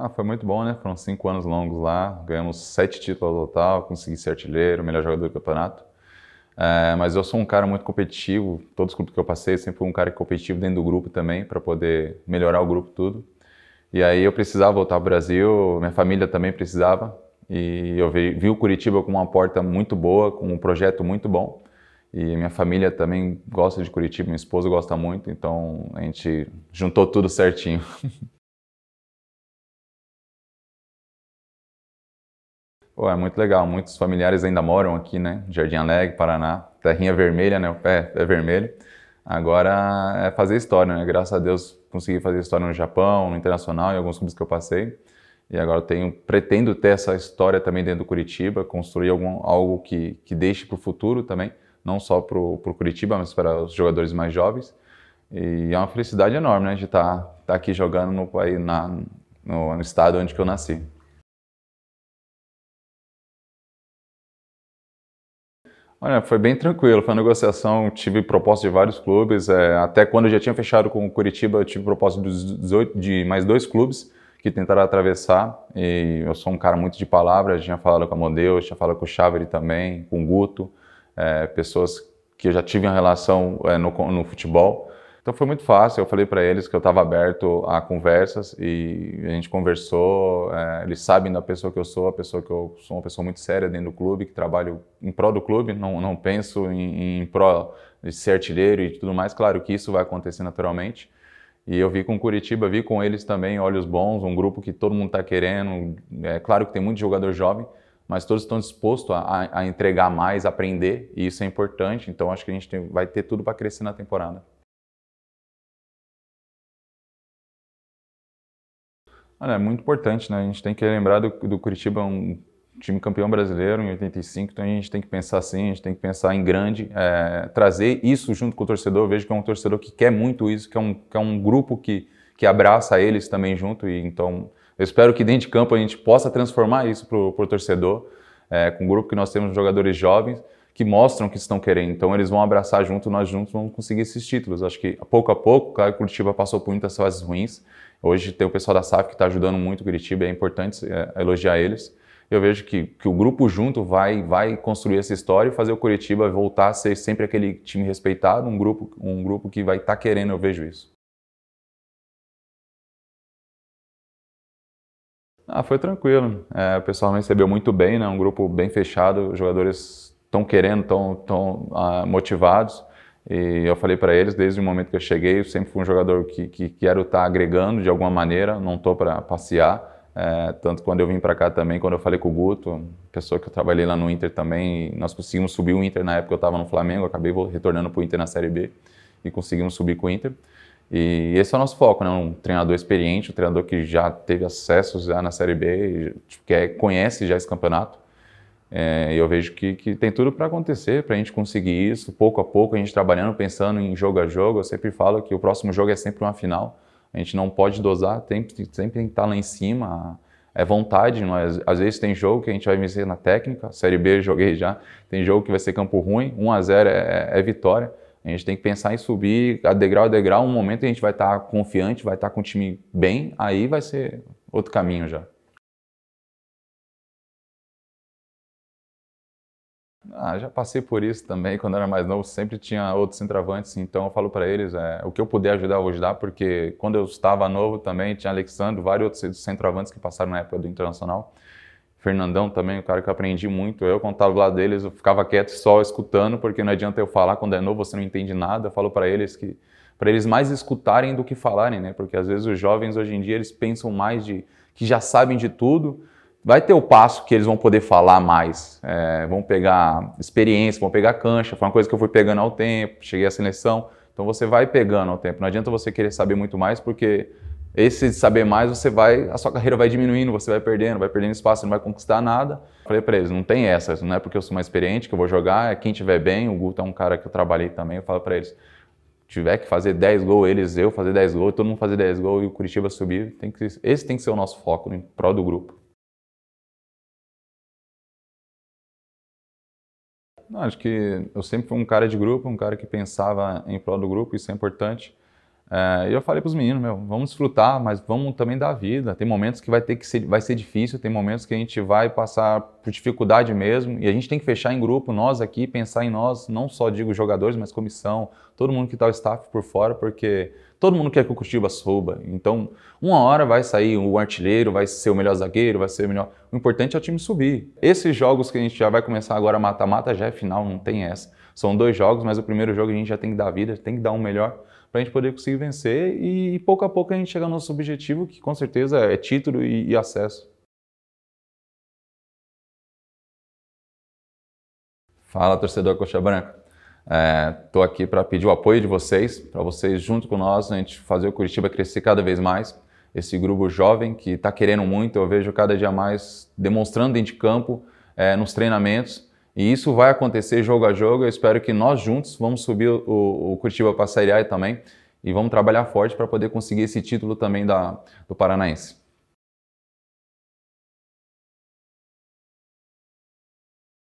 Ah, foi muito bom, né? Foram cinco anos longos lá, ganhamos sete títulos total, consegui ser artilheiro, melhor jogador do campeonato. É, mas eu sou um cara muito competitivo, todos os clubes que eu passei, sempre fui um cara competitivo dentro do grupo também, para poder melhorar o grupo tudo. E aí eu precisava voltar ao Brasil, minha família também precisava, e eu vi, vi o Curitiba com uma porta muito boa, com um projeto muito bom. E minha família também gosta de Curitiba, minha esposa gosta muito, então a gente juntou tudo certinho. Pô, é muito legal. Muitos familiares ainda moram aqui, né? Jardim Alegre, Paraná. Terrinha vermelha, né? O pé é vermelho. Agora é fazer história, né? Graças a Deus consegui fazer história no Japão, no Internacional, em alguns clubes que eu passei. E agora tenho, pretendo ter essa história também dentro do Curitiba, construir algum, algo que, que deixe para o futuro também, não só para o Curitiba, mas para os jogadores mais jovens. E é uma felicidade enorme, né? De estar tá, tá aqui jogando no na, no, no estado onde eu nasci. Olha, foi bem tranquilo, foi uma negociação, tive proposta de vários clubes, é, até quando eu já tinha fechado com o Curitiba, eu tive proposta de mais dois clubes que tentaram atravessar, e eu sou um cara muito de palavras, tinha falado com a Mondeus, tinha falado com o Chávere também, com o Guto, é, pessoas que eu já tive uma relação é, no, no futebol, então foi muito fácil. Eu falei para eles que eu estava aberto a conversas e a gente conversou. É, eles sabem da pessoa que eu sou, a pessoa que eu sou uma pessoa muito séria dentro do clube, que trabalho em prol do clube. Não, não penso em, em pró de ser artilheiro e tudo mais. Claro que isso vai acontecer naturalmente. E eu vi com Curitiba, vi com eles também olhos bons, um grupo que todo mundo está querendo. É claro que tem muito jogador jovem, mas todos estão dispostos a, a, entregar mais, aprender, e isso é importante. Então acho que a gente tem, vai ter tudo para crescer na temporada. Olha, é muito importante, né? A gente tem que lembrar do, do Curitiba um time campeão brasileiro em 85, então a gente tem que pensar assim, a gente tem que pensar em grande, é, trazer isso junto com o torcedor. Eu vejo que é um torcedor que quer muito isso, que é um, que é um grupo que, que abraça eles também junto. E então eu espero que dentro de campo a gente possa transformar isso para o torcedor, é, com o grupo que nós temos jogadores jovens que mostram que estão querendo. Então eles vão abraçar junto, nós juntos vamos conseguir esses títulos. Acho que pouco a pouco, claro Curitiba passou por muitas fases ruins. Hoje tem o pessoal da SAF que está ajudando muito o Curitiba, é importante é, é elogiar eles. Eu vejo que, que o grupo junto vai, vai construir essa história e fazer o Curitiba voltar a ser sempre aquele time respeitado, um grupo, um grupo que vai estar tá querendo, eu vejo isso. Ah, foi tranquilo. É, o pessoal recebeu muito bem, né? Um grupo bem fechado, jogadores estão querendo, estão tão, ah, motivados. E eu falei para eles, desde o momento que eu cheguei, eu sempre fui um jogador que, que quero estar tá agregando de alguma maneira, não estou para passear. É, tanto quando eu vim para cá também, quando eu falei com o Guto, pessoa que eu trabalhei lá no Inter também, nós conseguimos subir o Inter na época que eu estava no Flamengo, acabei retornando para o Inter na Série B e conseguimos subir com o Inter. E esse é o nosso foco, né? Um treinador experiente, um treinador que já teve acesso já na Série B, tipo, que conhece já esse campeonato. É, eu vejo que, que tem tudo para acontecer, para a gente conseguir isso, pouco a pouco, a gente trabalhando, pensando em jogo a jogo. Eu sempre falo que o próximo jogo é sempre uma final, a gente não pode dosar, tem, sempre tem que estar tá lá em cima. É vontade, não é? às vezes tem jogo que a gente vai vencer na técnica, Série B eu joguei já, tem jogo que vai ser campo ruim, 1 a 0 é, é, é vitória. A gente tem que pensar em subir a degrau a degrau, um momento a gente vai estar tá confiante, vai estar tá com o time bem, aí vai ser outro caminho já. Ah, já passei por isso também quando era mais novo, sempre tinha outros centroavantes então eu falo para eles, é, o que eu puder ajudar, eu vou ajudar, porque quando eu estava novo também, tinha Alexandre, vários outros centroavantes que passaram na época do Internacional, Fernandão também, o cara que eu aprendi muito, eu contava do lado deles, eu ficava quieto só escutando, porque não adianta eu falar, quando é novo você não entende nada, eu falo para eles que, para eles mais escutarem do que falarem, né, porque às vezes os jovens hoje em dia, eles pensam mais de, que já sabem de tudo, vai ter o passo que eles vão poder falar mais, é, vão pegar experiência, vão pegar cancha, foi uma coisa que eu fui pegando ao tempo, cheguei à seleção, então você vai pegando ao tempo. Não adianta você querer saber muito mais, porque esse de saber mais, você vai, a sua carreira vai diminuindo, você vai perdendo, vai perdendo espaço, não vai conquistar nada. Falei para eles, não tem essa, não é porque eu sou mais experiente que eu vou jogar, é quem tiver bem, o Guto é um cara que eu trabalhei também, eu falo para eles, tiver que fazer 10 gols, eles, eu fazer 10 gols, todo mundo fazer 10 gols e o Curitiba subir, tem que, esse tem que ser o nosso foco em prol do grupo. Não, acho que eu sempre fui um cara de grupo, um cara que pensava em prol do grupo, isso é importante. É, eu falei para os meninos, meu, vamos desfrutar, mas vamos também dar vida. Tem momentos que vai ter que ser, vai ser difícil, tem momentos que a gente vai passar por dificuldade mesmo, e a gente tem que fechar em grupo, nós aqui, pensar em nós, não só digo jogadores, mas comissão, todo mundo que está o staff por fora, porque todo mundo quer que o Curitiba suba. Então, uma hora vai sair o artilheiro, vai ser o melhor zagueiro, vai ser o melhor. O importante é o time subir. Esses jogos que a gente já vai começar agora mata-mata já é final, não tem essa. São dois jogos, mas o primeiro jogo a gente já tem que dar vida, tem que dar um melhor para a gente poder conseguir vencer e, e, pouco a pouco a gente chega ao nosso objetivo, que com certeza é título e, e acesso. Fala, torcedor Coxa Branca. Estou é, aqui para pedir o apoio de vocês, para vocês junto com nós, a gente fazer o Curitiba crescer cada vez mais. Esse grupo jovem que está querendo muito, eu vejo cada dia mais demonstrando dentro de campo, é, nos treinamentos. E isso vai acontecer jogo a jogo. Eu espero que nós juntos vamos subir o, o Curitiba para a Série A também e vamos trabalhar forte para poder conseguir esse título também da, do Paranaense.